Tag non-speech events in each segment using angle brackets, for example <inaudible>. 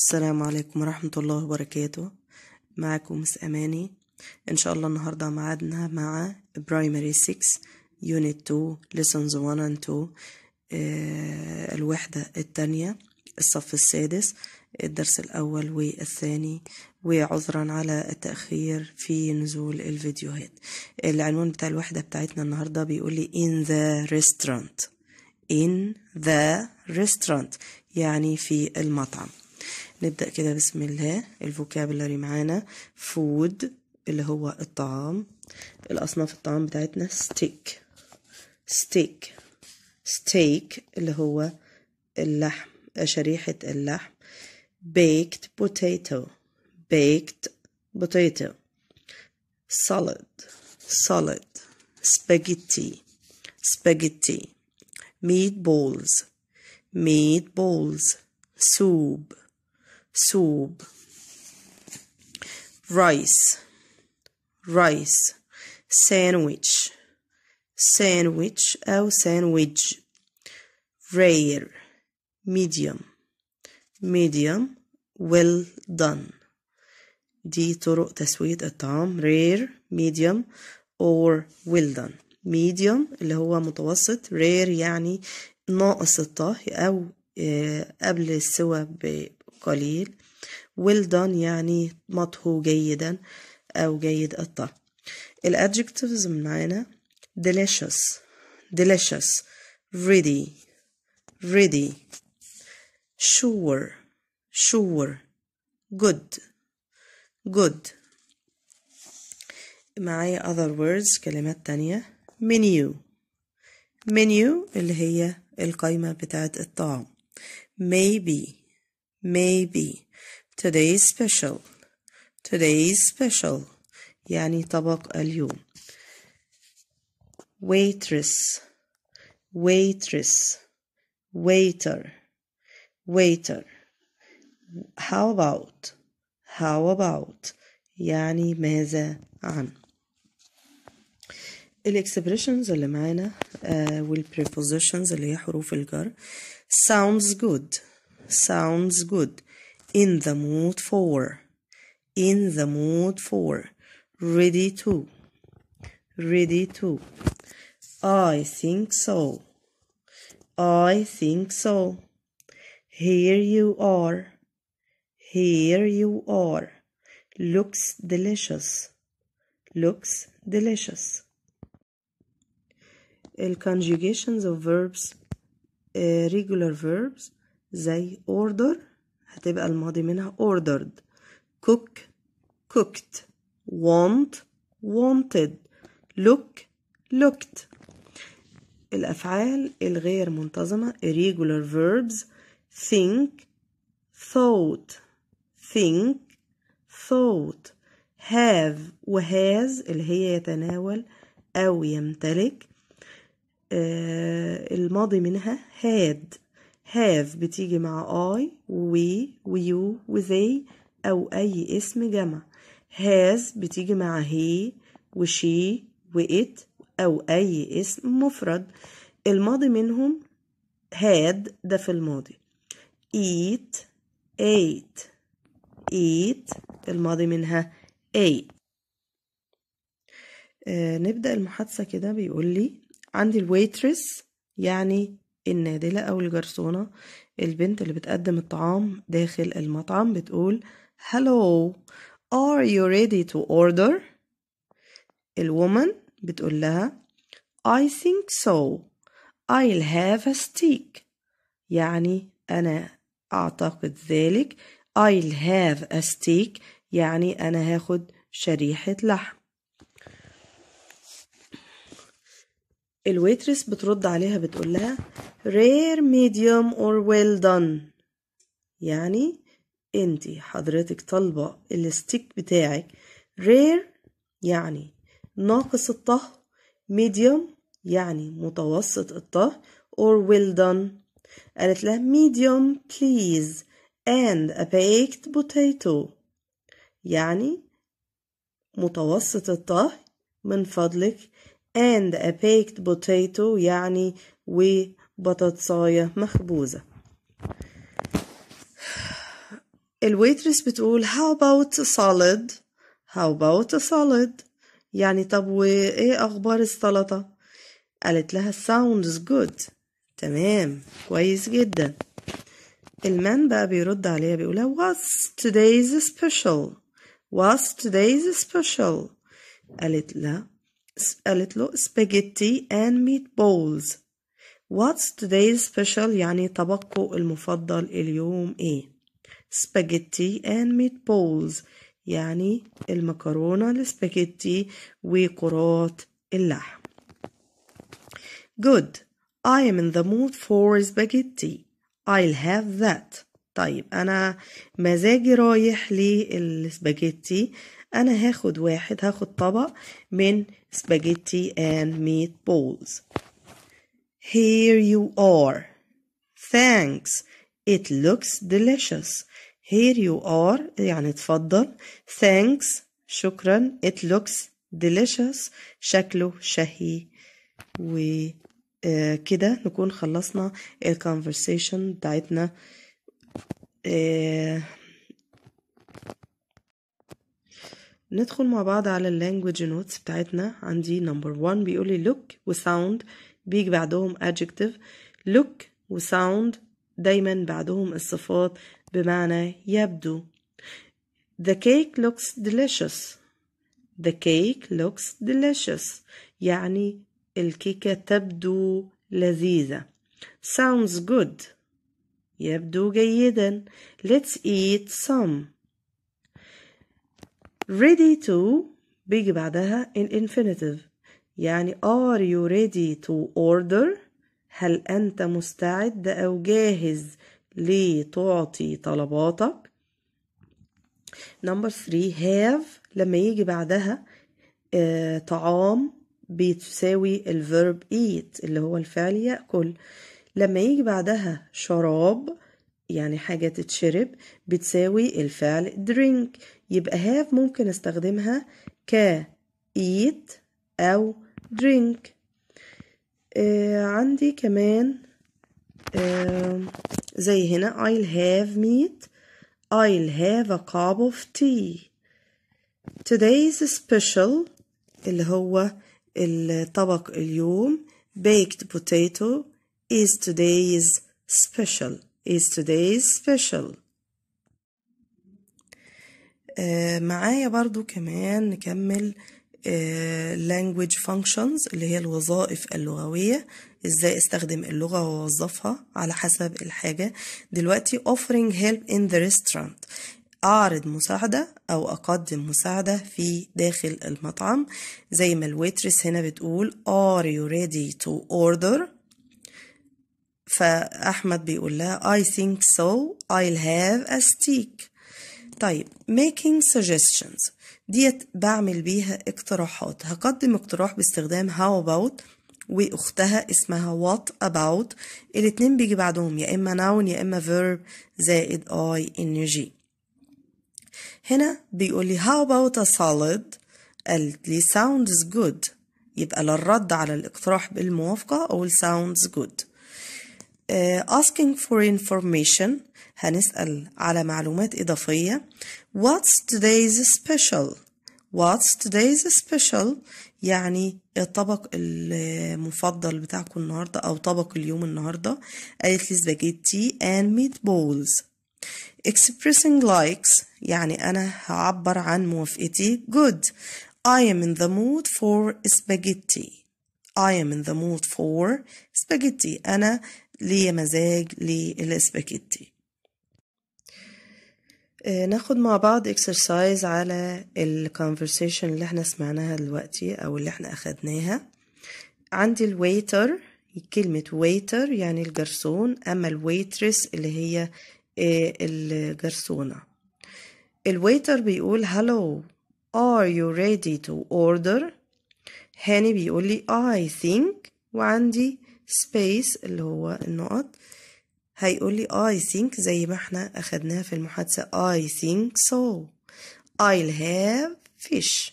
السلام عليكم ورحمة الله وبركاته معكم مس أماني إن شاء الله النهاردة معادنا مع Primary 6 Unit 2 Lessons 1 and 2 آه، الوحدة الثانية الصف السادس الدرس الأول والثاني وعذرا على التأخير في نزول الفيديوهات العنوان بتاع الوحدة بتاعتنا النهاردة بيقول لي in the restaurant in the restaurant يعني في المطعم نبدأ كده بسم الله الفوكابلري معانا فود اللي هو الطعام الأصناف الطعام بتاعتنا ستيك ستيك ستيك اللي هو اللحم شريحة اللحم baked potato baked potato salad salad spaghetti spaghetti meatballs meatballs soup soup rice rice sandwich sandwich أو sandwich rare medium medium well done دي طرق تسوية الطعام rare medium or well done medium اللي هو متوسط rare يعني ناقص الطهي أو قبل السوى قليل well done يعني مطهو جيدا أو جيد الطعم الطهي الادجectives معانا delicious delicious ready ready sure sure good good معايا other words كلمات تانية menu menu اللي هي القايمة بتاعة الطعام maybe maybe today is special today is special يعني طبق اليوم waitress waitress waiter waiter how about how about يعني ماذا عن الاكسبريشنز اللي معانا uh, والبريبوزيشنز اللي هي حروف الجر sounds good sounds good. In the mood for. In the mood for. Ready to. Ready to. I think so. I think so. Here you are. Here you are. Looks delicious. Looks delicious. El conjugations of verbs, uh, regular verbs, زي order هتبقى الماضي منها ordered cook cooked want wanted look looked الأفعال الغير منتظمة irregular verbs think thought think thought have وhas اللي هي يتناول أو يمتلك آه الماضي منها had have بتيجي مع I و we و they أو أي اسم جمع has بتيجي مع he و she و it أو أي اسم مفرد الماضي منهم had ده في الماضي eat ate eat الماضي منها ate آه نبدأ المحادثة كده بيقول لي عندي الويترس يعني النادلة أو الجرسونة البنت اللي بتقدم الطعام داخل المطعم بتقول Hello are you ready to order؟ الومن بتقول لها I think so I'll have a steak يعني أنا أعتقد ذلك I'll have a steak يعني أنا هاخد شريحة لحم الويترس بترد عليها بتقول لها rare medium or well done يعني انت حضرتك طالبة الستيك بتاعك rare يعني ناقص الطه medium يعني متوسط الطه or well done قالت لها medium please and a baked potato يعني متوسط الطه من فضلك and a baked potato يعني وبطاطساية مخبوزة <sighs> الويترس بتقول how about salad how about a salad يعني طب وايه اخبار السلطة قالت لها sounds good تمام كويس جدا المان بقى بيرد عليها بيقولها what's today's special what's today's special قالت لا قالت له سباجيتي and meatballs What's today's special يعني طبقه المفضل اليوم ايه سباجيتي and meatballs يعني المكرونة السباجيتي وقرات اللحم Good I am in the mood for spaghetti I'll have that طيب أنا مزاجي رايح للسباجيتي أنا هاخد واحد هاخد طبق من spaghetti and meatballs. Here you are. Thanks. It looks delicious. Here you are. يعني تفضل. Thanks. شكرا. It looks delicious. شكله شهي. وكده نكون خلصنا الكونفرسيشن بتاعتنا. ندخل مع بعض على اللانجوج نوتس بتاعتنا عندي نمبر 1 بيقول لي look وساوند بيجي بعدهم adjective look وساوند دايما بعدهم الصفات بمعنى يبدو The cake looks delicious The cake looks delicious يعني الكيكة تبدو لذيذة Sounds good يبدو جيدا Let's eat some ready to بيجي بعدها infinitive يعني are you ready to order هل أنت مستعد أو جاهز لتعطي طلباتك number three have لما يجي بعدها آه طعام بتساوي الفيرب eat اللي هو الفعل يأكل لما يجي بعدها شراب يعني حاجة تتشرب بتساوي الفعل drink يبقى have ممكن استخدمها ك eat أو drink آه عندي كمان آه زي هنا I'll have meat I'll have a cup of tea today's special اللي هو الطبق اليوم baked potato is today's special is today's special آه معايا برضو كمان نكمل آه language functions اللي هي الوظائف اللغوية ازاي استخدم اللغة واوظفها على حسب الحاجة دلوقتي offering help in the restaurant أعرض مساعدة أو أقدم مساعدة في داخل المطعم زي ما الويترس هنا بتقول are you ready to order فأحمد بيقول لها I think so I'll have a stick طيب making suggestions ديت بعمل بيها اقتراحات هقدم اقتراح باستخدام how about واختها اسمها what about الاتنين بيجي بعدهم يا اما noun يا اما verb زائد I ing هنا بيقول لي how about a solid قالت لي sounds good يبقى للرد على الاقتراح بالموافقة أقول sounds good asking for information هنسأل على معلومات إضافية What's today's special? What's today's special? يعني الطبق المفضل بتاعكم النهاردة أو طبق اليوم النهاردة قالت لي سباجيتي and meatballs expressing likes يعني أنا هعبر عن موافقتي good I am in the mood for spaghetti I am in the mood for spaghetti أنا ليا مزاج للاسباجيتي آه، ناخد مع بعض اكسرسايز على الكونفرسيشن اللي احنا سمعناها دلوقتي او اللي احنا اخدناها عندي الويتر كلمة ويتر يعني الجرسون اما الويترس اللي هي آه، الجرسونة الويتر بيقول هلو are you ready to order هاني بيقول لي I think وعندي space اللي هو النقط هيقول لي I think زي ما احنا أخدناها في المحادثة I think so I'll have fish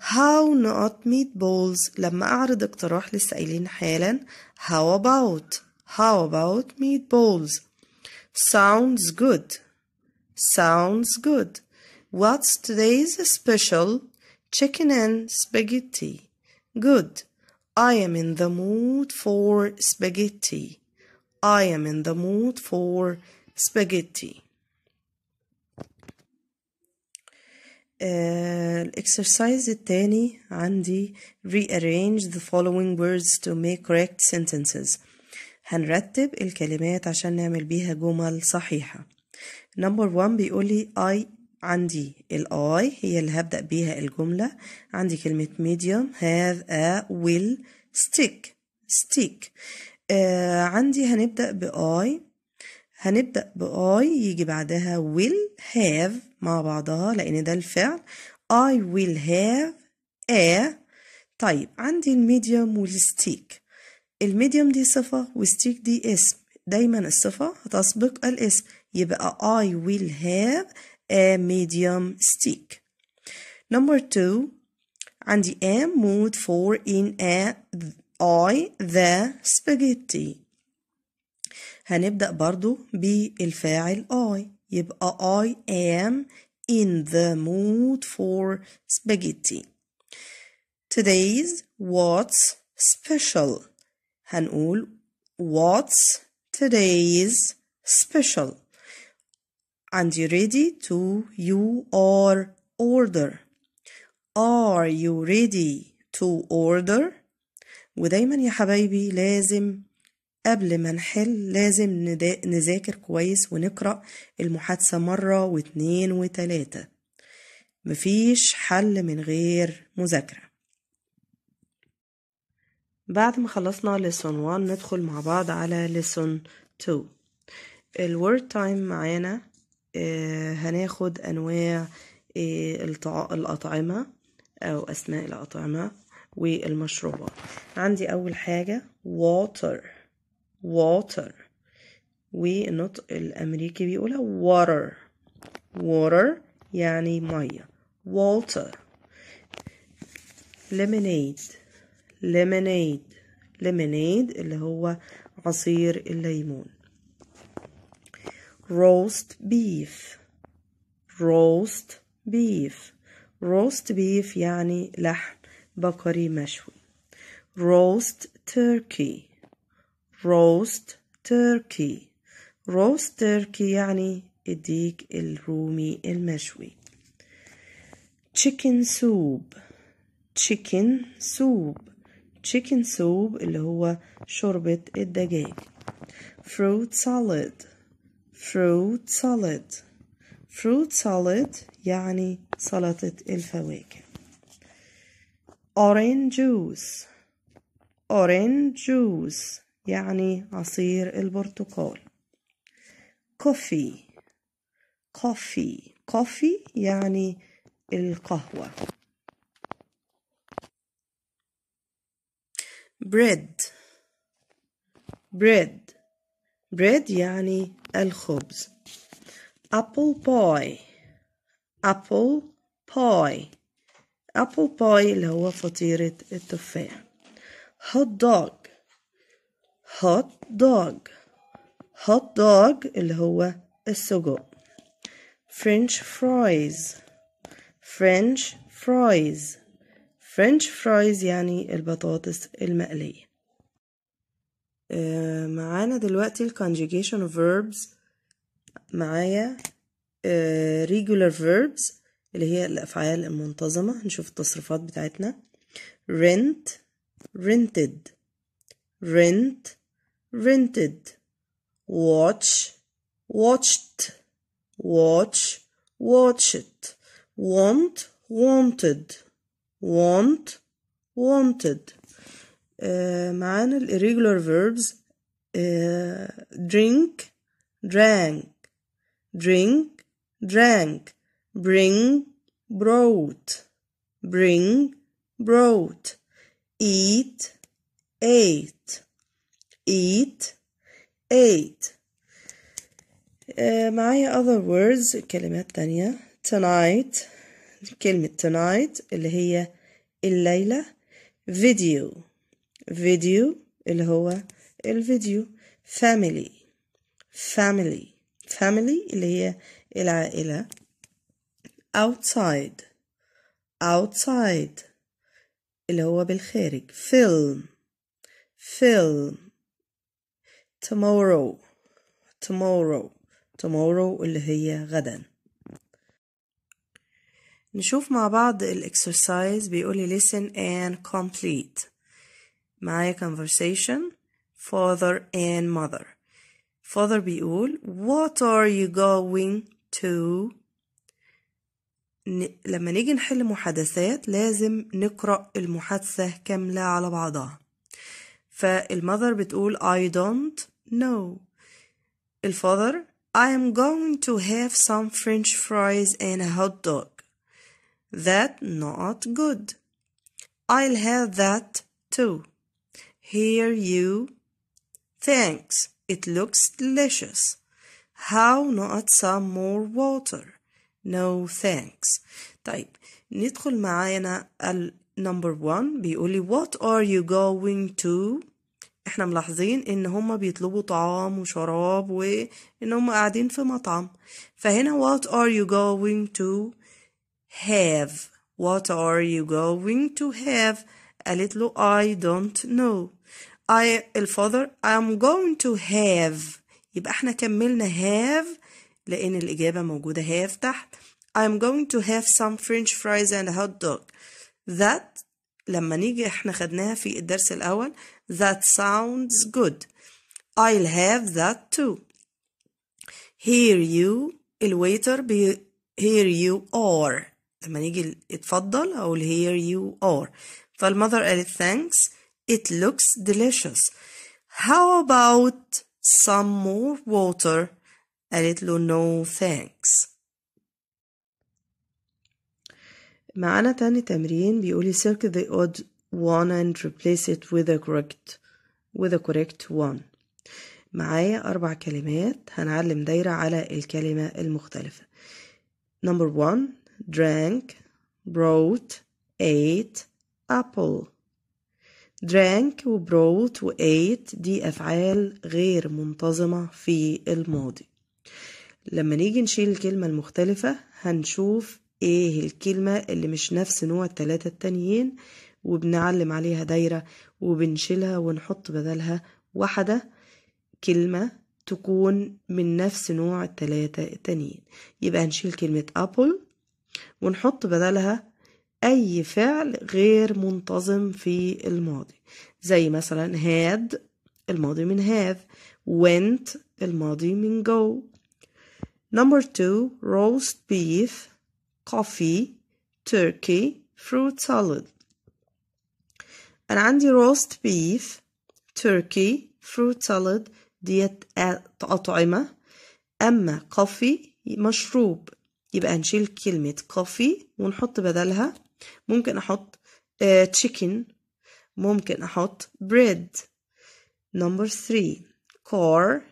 How not meatballs لما أعرض اقتراح لسه حالا How about How about meatballs Sounds good Sounds good What's today's special Chicken and spaghetti Good I am in the mood for spaghetti. I am in the mood for spaghetti. Uh, الاكسرسايز التاني عندي rearrange the following words to make correct sentences هنرتب الكلمات عشان نعمل بيها جمل صحيحة number one بيقولي I عندي الاي هي اللي هبدأ بيها الجملة عندي كلمة medium have a will stick stick آه عندي هنبدأ بآي هنبدأ بآي يجي بعدها will have مع بعضها لأن ده الفعل I will have a طيب عندي الميديوم والستيك الميديوم دي صفة والستيك دي اسم دايما الصفة هتسبق الاسم يبقى I will have a medium stick. Number two, and the mood for in a I the spaghetti. هنبدأ برضو بالفاعل I يبقى I am in the mood for spaghetti. Today's what's special هنقول what's today's special and you ready to you order are you ready to order ودايما يا حبايبي لازم قبل ما نحل لازم نذاكر كويس ونقرأ المحادثة مرة واتنين وتلاتة مفيش حل من غير مذاكرة بعد ما خلصنا لسون 1 ندخل مع بعض على لسون 2 الورد تايم معانا آه، هناخد انواع آه، الاطعمه او اسماء الاطعمه والمشروبات عندي اول حاجه water water والنطق الامريكي بيقولها water water يعني ميه water lemonade lemonade lemonade اللي هو عصير الليمون roast beef roast beef roast beef يعني لحم بقري مشوي roast turkey roast turkey roast turkey يعني الديك الرومي المشوي chicken soup chicken soup chicken soup اللي هو شوربة الدجاج fruit salad fruit salad fruit salad يعني سلطة الفواكه orange juice orange juice يعني عصير البرتقال coffee coffee coffee يعني القهوة bread bread bread يعني الخبز apple pie apple pie apple pie اللي هو فطيرة التفاح hot dog hot dog hot dog اللي هو السجق French fries French fries French fries يعني البطاطس المقلية معانا دلوقتي ال conjugation verbs معايا regular verbs اللي هي الأفعال المنتظمة هنشوف التصرفات بتاعتنا rent rented rent rented watch watched watch watched want wanted want wanted معانا irregular verbs drink drank drink drank bring brought bring brought eat ate eat ate معايا other words كلمات تانية tonight كلمة tonight اللي هي الليلة video فيديو اللي هو الفيديو family family family اللي هي العائلة outside outside اللي هو بالخارج film film tomorrow tomorrow tomorrow اللي هي غدا نشوف مع بعض الاكسرسايز بيقولي listen and complete معايا conversation father and mother father بيقول what are you going to ن... لما نيجي نحل محادثات لازم نقرأ المحادثة كاملة على بعضها فالمذر بتقول I don't know الفاذر I am going to have some french fries and a hot dog that not good I'll have that too hear you? Thanks, it looks delicious. How not some more water? No thanks. طيب ندخل معانا ال number one بيقولي what are you going to احنا ملاحظين ان هما بيطلبوا طعام وشراب وان هما قاعدين في مطعم فهنا what are you going to have what are you going to have قالت له I don't know I الفاذر I'm going to have يبقى احنا كملنا have لأن الإجابة موجودة have تحت I'm going to have some French fries and a hot dog that لما نيجي احنا خدناها في الدرس الأول that sounds good I'll have that too hear you الويتر بي hear you are لما نيجي اتفضل أقول hear you are فالمذر قالت thanks It looks delicious. How about some more water? A little no thanks. معانا تاني تمرين بيقولي circle the odd one and replace it with a correct with a correct one. معايا أربع كلمات هنعلم دايرة على الكلمة المختلفة. Number one drank brought ate apple drank و brought و ate دي أفعال غير منتظمة في الماضي لما نيجي نشيل الكلمة المختلفة هنشوف ايه الكلمة اللي مش نفس نوع التلاتة التانيين وبنعلم عليها دايرة وبنشيلها ونحط بدلها واحدة كلمة تكون من نفس نوع التلاتة التانيين يبقى هنشيل كلمة أبل ونحط بدلها أي فعل غير منتظم في الماضي زي مثلا had الماضي من have went الماضي من go number two roast beef coffee turkey fruit salad أنا عندي roast beef turkey fruit salad ديت أطعمة أما coffee مشروب يبقى نشيل كلمة coffee ونحط بدلها ممكن احط تشيكن آه، ممكن احط بريد نمبر 3 كار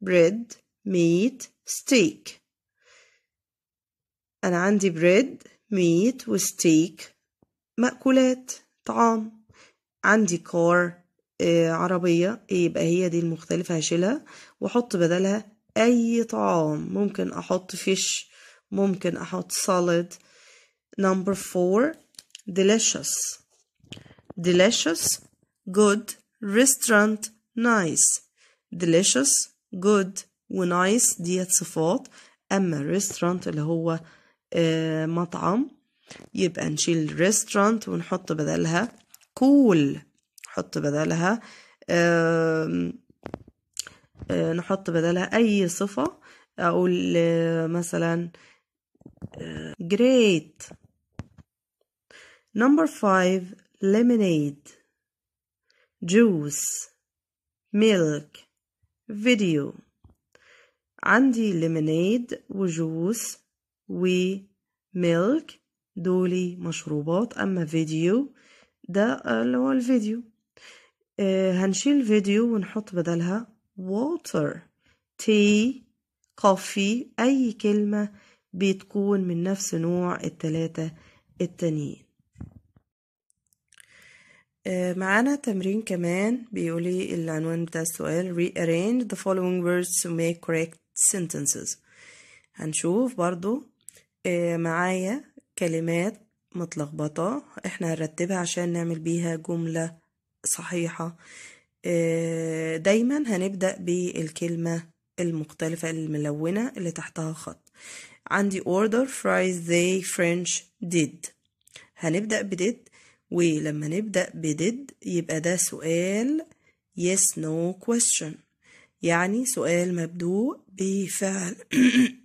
بريد ميت ستيك انا عندي بريد ميت وستيك مأكولات طعام عندي كار آه، عربية إيه، يبقى هي دي المختلفة هشيلها واحط بدلها اي طعام ممكن احط فيش ممكن احط سالد Number four, delicious. Delicious, good, restaurant, nice. Delicious, good, ونايس ديت صفات أما restaurant اللي هو مطعم يبقى نشيل restaurant ونحط بدلها cool. نحط بدلها نحط بدلها أي صفة أقول مثلا great Number five, lemonade, juice, milk, video. عندي lemonade و milk دولي مشروبات أما فيديو ده اللي هو الفيديو آه هنشيل فيديو ونحط بدلها water tea coffee أي كلمة بتكون من نفس نوع التلاتة التانيين آه، معانا تمرين كمان بيقولي العنوان بتاع السؤال rearrange the following words to make correct sentences هنشوف برضو آه، معايا كلمات متلخبطة احنا هنرتبها عشان نعمل بيها جملة صحيحة آه، دايما هنبدأ بالكلمة المختلفة الملونة اللي تحتها خط عندي order fries they French did هنبدأ بديد ولما نبدأ بدid يبقى ده سؤال yes no question يعني سؤال مبدوء بفعل <coughs>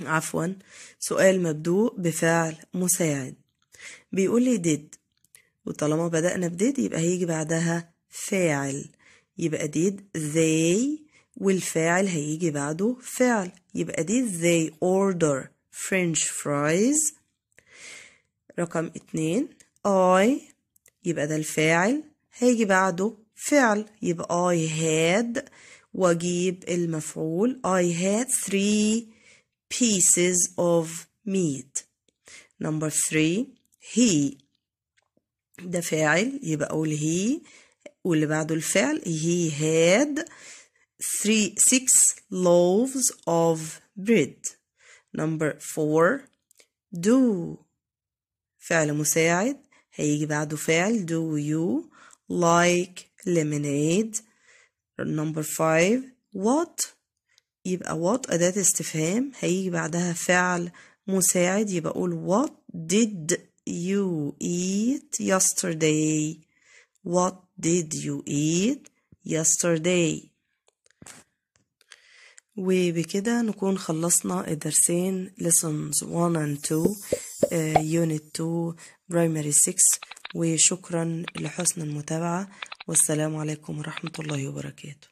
عفوا سؤال مبدوء بفعل مساعد بيقول لي did وطالما بدأنا بدid يبقى هيجي بعدها فاعل يبقى did they والفاعل هيجي بعده فعل يبقى did they order French fries رقم اتنين I يبقى ده الفاعل هيجي بعده فعل يبقى I had واجيب المفعول I had three pieces of meat number three he ده فاعل يبقى أقول he واللي بعده الفعل he had three six loaves of bread number four do فعل مساعد هيجي بعده فعل do you like lemonade number five what يبقى what أداة استفهام هيجي بعدها فعل مساعد يبقى أقول what did you eat yesterday what did you eat yesterday وبكده نكون خلصنا الدرسين lessons one and two يونت 2 برايمري 6 وشكرا لحسن المتابعة والسلام عليكم ورحمة الله وبركاته